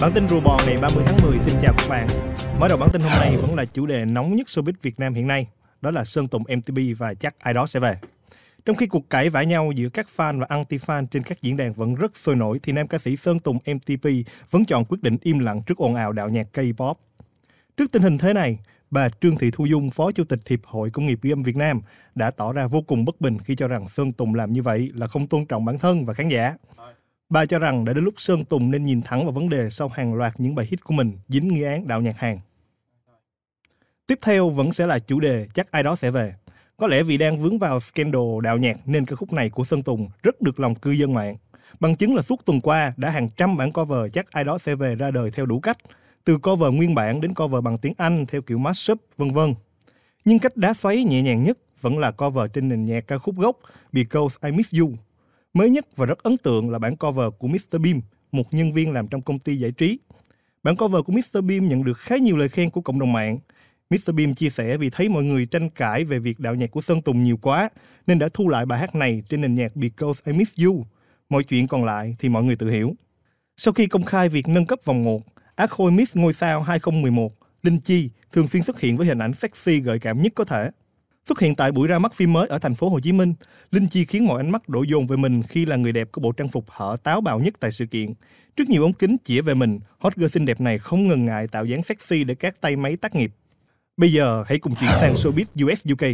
Bản tin rùa bò ngày 30 tháng 10 xin chào các bạn. Mở đầu bản tin hôm nay vẫn là chủ đề nóng nhất showbiz Việt Nam hiện nay, đó là Sơn Tùng MTP và chắc ai đó sẽ về. Trong khi cuộc cãi vã nhau giữa các fan và anti-fan trên các diễn đàn vẫn rất sôi nổi thì nam ca sĩ Sơn Tùng MTP vẫn chọn quyết định im lặng trước ồn ào đạo nhạc K-pop. Trước tình hình thế này, Bà Trương Thị Thu Dung, Phó Chủ tịch Hiệp hội Công nghiệp âm Việt Nam, đã tỏ ra vô cùng bất bình khi cho rằng Sơn Tùng làm như vậy là không tôn trọng bản thân và khán giả. Bà cho rằng đã đến lúc Sơn Tùng nên nhìn thẳng vào vấn đề sau hàng loạt những bài hit của mình dính nghi án đạo nhạc hàng Tiếp theo vẫn sẽ là chủ đề chắc ai đó sẽ về. Có lẽ vì đang vướng vào scandal đạo nhạc nên ca khúc này của Sơn Tùng rất được lòng cư dân mạng. Bằng chứng là suốt tuần qua đã hàng trăm bản cover chắc ai đó sẽ về ra đời theo đủ cách – từ cover nguyên bản đến cover bằng tiếng Anh theo kiểu mashup, vân vân. Nhưng cách đá xoáy nhẹ nhàng nhất vẫn là cover trên nền nhạc ca khúc gốc Because I Miss You. Mới nhất và rất ấn tượng là bản cover của Mr. Beam, một nhân viên làm trong công ty giải trí. Bản cover của Mr. Beam nhận được khá nhiều lời khen của cộng đồng mạng. Mr. Beam chia sẻ vì thấy mọi người tranh cãi về việc đạo nhạc của Sơn Tùng nhiều quá, nên đã thu lại bài hát này trên nền nhạc Because I Miss You. Mọi chuyện còn lại thì mọi người tự hiểu. Sau khi công khai việc nâng cấp vòng 1, Á khôi Miss Ngôi sao 2011, Linh Chi thường xuyên xuất hiện với hình ảnh sexy gợi cảm nhất có thể. Xuất hiện tại buổi ra mắt phim mới ở thành phố Hồ Chí Minh, Linh Chi khiến mọi ánh mắt đổ dồn về mình khi là người đẹp có bộ trang phục hở táo bạo nhất tại sự kiện. Trước nhiều ống kính chỉ về mình, hot girl xinh đẹp này không ngần ngại tạo dáng sexy để các tay máy tác nghiệp. Bây giờ hãy cùng chuyển sang showbiz US UK.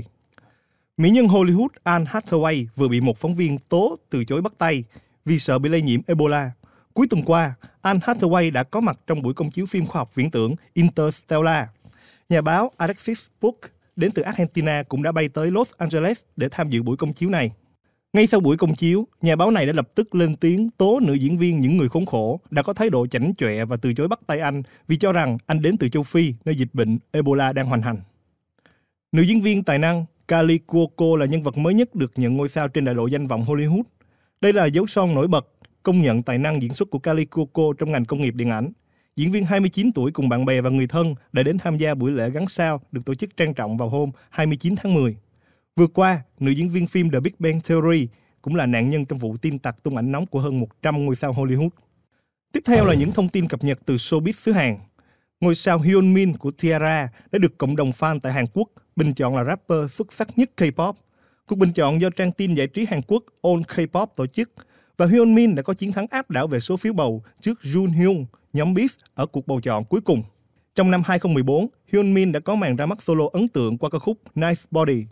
Mỹ nhân Hollywood Anne Hathaway vừa bị một phóng viên tố từ chối bắt tay vì sợ bị lây nhiễm Ebola. Cuối tuần qua, Anne Hathaway đã có mặt trong buổi công chiếu phim khoa học viễn tưởng Interstellar. Nhà báo Alexis Book đến từ Argentina cũng đã bay tới Los Angeles để tham dự buổi công chiếu này. Ngay sau buổi công chiếu, nhà báo này đã lập tức lên tiếng tố nữ diễn viên những người khốn khổ đã có thái độ chảnh chọe và từ chối bắt tay anh vì cho rằng anh đến từ châu Phi nơi dịch bệnh Ebola đang hoành hành. Nữ diễn viên tài năng Kali Cuoco là nhân vật mới nhất được nhận ngôi sao trên đại lộ danh vọng Hollywood. Đây là dấu son nổi bật công nhận tài năng diễn xuất của Kali Cuoco trong ngành công nghiệp điện ảnh. Diễn viên 29 tuổi cùng bạn bè và người thân đã đến tham gia buổi lễ gắn sao được tổ chức trang trọng vào hôm 29 tháng 10. Vừa qua, nữ diễn viên phim The Big Bang Theory cũng là nạn nhân trong vụ tin tặc tung ảnh nóng của hơn 100 ngôi sao Hollywood. Tiếp theo là những thông tin cập nhật từ showbiz xứ Hàn. Ngôi sao Hyun Min của Tiara đã được cộng đồng fan tại Hàn Quốc bình chọn là rapper xuất sắc nhất K-pop. Cuộc bình chọn do trang tin giải trí Hàn Quốc All K-pop tổ chức và Hyun Min đã có chiến thắng áp đảo về số phiếu bầu trước Jun Hyung, nhóm Beef ở cuộc bầu chọn cuối cùng. Trong năm 2014, Hyun Min đã có màn ra mắt solo ấn tượng qua ca khúc Nice Body.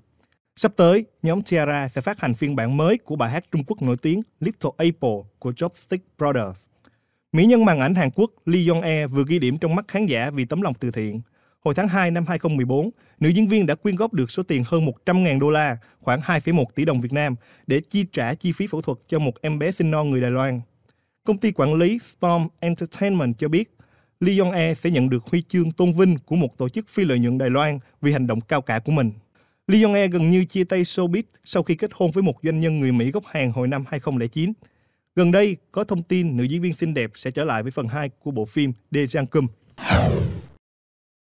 Sắp tới, nhóm Tiara sẽ phát hành phiên bản mới của bài hát Trung Quốc nổi tiếng Little Apple của Chopstick Brothers. Mỹ nhân màn ảnh Hàn Quốc Lee Jong-e vừa ghi điểm trong mắt khán giả vì tấm lòng từ thiện – hồi tháng 2 năm 2014, nữ diễn viên đã quyên góp được số tiền hơn 100.000 đô la, khoảng 2,1 tỷ đồng Việt Nam, để chi trả chi phí phẫu thuật cho một em bé sinh non người Đài Loan. Công ty quản lý Storm Entertainment cho biết, Lee Yong E sẽ nhận được huy chương tôn vinh của một tổ chức phi lợi nhuận Đài Loan vì hành động cao cả của mình. Lee Yong E gần như chia tay showbiz sau khi kết hôn với một doanh nhân người Mỹ gốc Hàn hồi năm 2009. Gần đây, có thông tin nữ diễn viên xinh đẹp sẽ trở lại với phần 2 của bộ phim De Jang Kum.